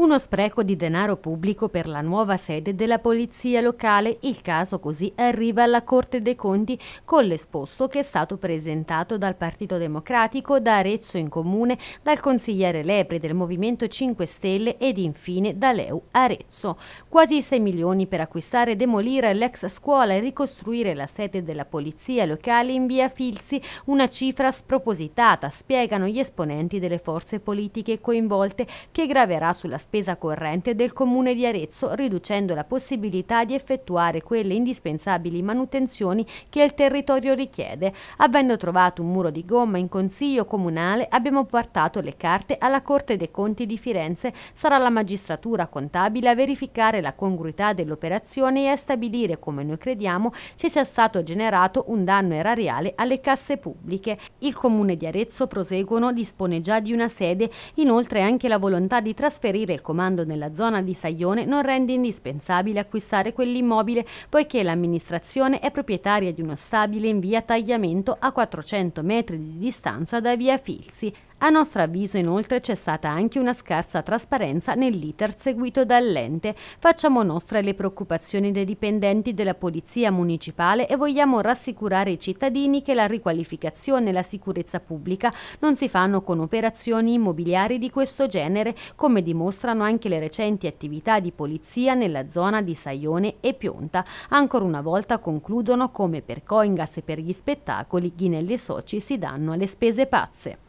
Uno spreco di denaro pubblico per la nuova sede della polizia locale, il caso così arriva alla Corte dei Conti con l'esposto che è stato presentato dal Partito Democratico, da Arezzo in Comune, dal consigliere Lepre del Movimento 5 Stelle ed infine da Leu Arezzo. Quasi 6 milioni per acquistare e demolire l'ex scuola e ricostruire la sede della polizia locale in via Filzi, una cifra spropositata, spiegano gli esponenti delle forze politiche coinvolte che graverà sulla spesa corrente del Comune di Arezzo, riducendo la possibilità di effettuare quelle indispensabili manutenzioni che il territorio richiede. Avendo trovato un muro di gomma in Consiglio Comunale, abbiamo portato le carte alla Corte dei Conti di Firenze. Sarà la magistratura contabile a verificare la congruità dell'operazione e a stabilire, come noi crediamo, se sia stato generato un danno erariale alle casse pubbliche. Il Comune di Arezzo proseguono dispone già di una sede, inoltre anche la volontà di trasferire il comando nella zona di Saglione non rende indispensabile acquistare quell'immobile poiché l'amministrazione è proprietaria di uno stabile in via Tagliamento a 400 metri di distanza da via Filzi. A nostro avviso inoltre c'è stata anche una scarsa trasparenza nell'iter seguito dall'ente. Facciamo nostre le preoccupazioni dei dipendenti della Polizia Municipale e vogliamo rassicurare i cittadini che la riqualificazione e la sicurezza pubblica non si fanno con operazioni immobiliari di questo genere, come dimostrano anche le recenti attività di polizia nella zona di Saione e Pionta. Ancora una volta concludono come per Coingas e per gli spettacoli Ghinelli e Soci si danno alle spese pazze.